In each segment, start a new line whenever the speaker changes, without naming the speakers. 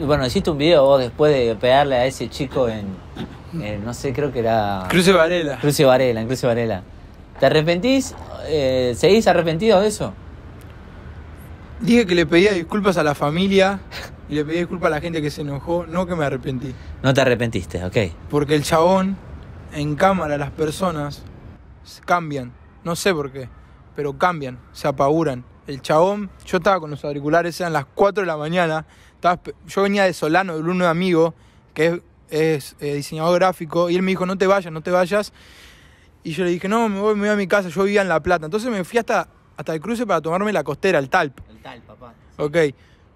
Bueno, hiciste un video vos después de pegarle a ese chico en, no sé, creo que era... Cruce Varela. Cruce Varela, en Cruce Varela. ¿Te arrepentís? Eh, ¿Seguís arrepentido de eso? Dije que le pedía disculpas a la familia y le pedía disculpas a la gente que se enojó, no que me arrepentí. No te arrepentiste, ok. Porque el chabón, en cámara, las personas cambian. No sé por qué, pero cambian, se apaguran el chabón, yo estaba con los auriculares, eran las 4 de la mañana, yo venía de Solano, de un amigo, que es, eh, diseñador gráfico, y él me dijo, no te vayas, no te vayas. Y yo le dije, no, me voy, me a mi casa, yo vivía en La Plata. Entonces me fui hasta, hasta el cruce para tomarme la costera, el talp. El talp, papá. Ok,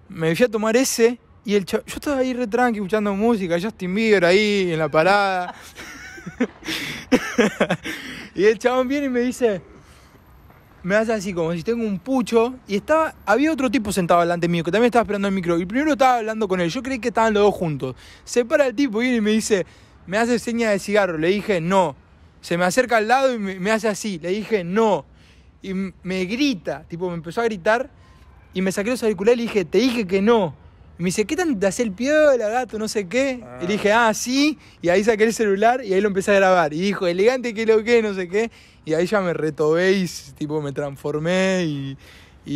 me fui a tomar ese, y el chabón, yo estaba ahí re tranqui, escuchando música, Justin Bieber ahí, en la parada. y el chabón viene y me dice me hace así como si tengo un pucho. Y estaba, había otro tipo sentado delante mío que también estaba esperando el micro. Y primero estaba hablando con él. Yo creí que estaban los dos juntos. Se para el tipo, y viene y me dice, me hace señas de cigarro. Le dije, no. Se me acerca al lado y me, me hace así. Le dije, no. Y me grita, tipo, me empezó a gritar. Y me saqué los auriculares y le dije, te dije que no me dice, ¿qué tanto hace el la gato? No sé qué. Y dije, ah, sí. Y ahí saqué el celular y ahí lo empecé a grabar. Y dijo, elegante que lo que, no sé qué. Y ahí ya me retobé y tipo, me transformé y,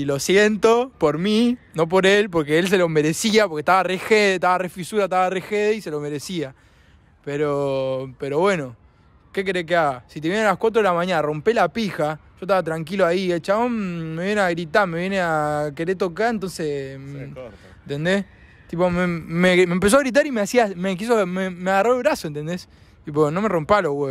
lo siento por mí, no por él, porque él se lo merecía, porque estaba re estaba re fisura, estaba re y se lo merecía. Pero, pero bueno, ¿qué crees que haga? Si te vienen a las 4 de la mañana, rompe la pija, yo estaba tranquilo ahí, el chabón me viene a gritar, me viene a querer tocar, entonces... Se mm, ¿entendés? Tipo, me, empezó a gritar y me hacía, me quiso, me, agarró el brazo, ¿entendés? Tipo, no me rompa los huevos.